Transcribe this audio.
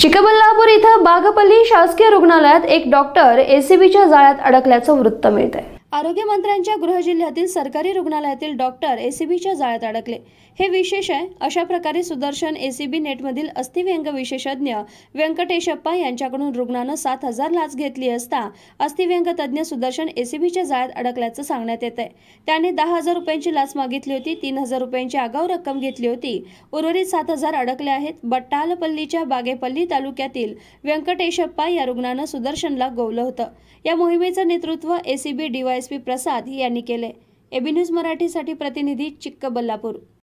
चिकबल्लापूर इथं बागपल्ली शासकीय रुग्णालयात एक डॉक्टर एसीबीच्या जाळ्यात अडकल्याचं वृत्त मिळत आहे आरोग्यमंत्र्यांच्या गृह जिल्ह्यातील सरकारी रुग्णालयातील डॉक्टर एसीबीच्या जाळ्यात अडकले हे विशेष आहे अशा प्रकारे सुदर्शन एसीबी नेटमधील अस्थिव्यंग विशेषज्ञ व्यंकटेशप्पा यांच्याकडून रुग्णानं सात हजार लाच घेतली असता अस्थिव्यंग तज्ज्ञ सुदर्शन एसीबीच्या जाळ्यात अडकल्याचं सांगण्यात येत आहे त्याने दहा हजार रुपयांची लाच मागितली होती तीन हजार रुपयांची आगाऊ रक्कम घेतली होती उर्वरित सात हजार अडकले आहेत बट्टालपल्लीच्या बागेपल्ली तालुक्यातील व्यंकटेशप्पा या रुग्णानं सुदर्शनला गोवलं होतं या मोहिमेचं नेतृत्व एसीबी डीवाय पी प्रसाद यांनी केले एबी न्यूज मराठीसाठी प्रतिनिधी चिक्कबल्लापूर